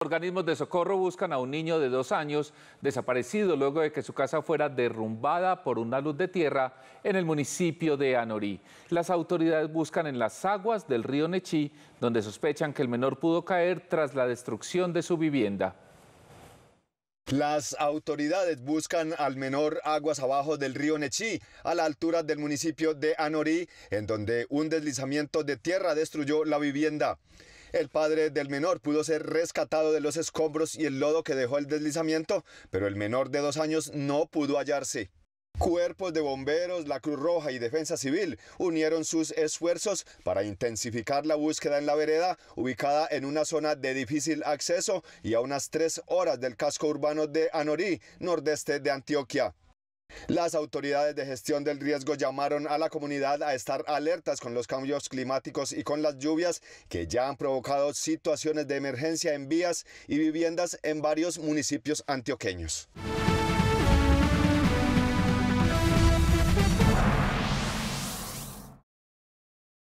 Organismos de socorro buscan a un niño de dos años desaparecido luego de que su casa fuera derrumbada por una luz de tierra en el municipio de Anorí. Las autoridades buscan en las aguas del río Nechí, donde sospechan que el menor pudo caer tras la destrucción de su vivienda. Las autoridades buscan al menor aguas abajo del río Nechí, a la altura del municipio de Anorí, en donde un deslizamiento de tierra destruyó la vivienda. El padre del menor pudo ser rescatado de los escombros y el lodo que dejó el deslizamiento, pero el menor de dos años no pudo hallarse. Cuerpos de bomberos, la Cruz Roja y Defensa Civil unieron sus esfuerzos para intensificar la búsqueda en la vereda, ubicada en una zona de difícil acceso y a unas tres horas del casco urbano de Anorí, nordeste de Antioquia. Las autoridades de gestión del riesgo llamaron a la comunidad a estar alertas con los cambios climáticos y con las lluvias que ya han provocado situaciones de emergencia en vías y viviendas en varios municipios antioqueños.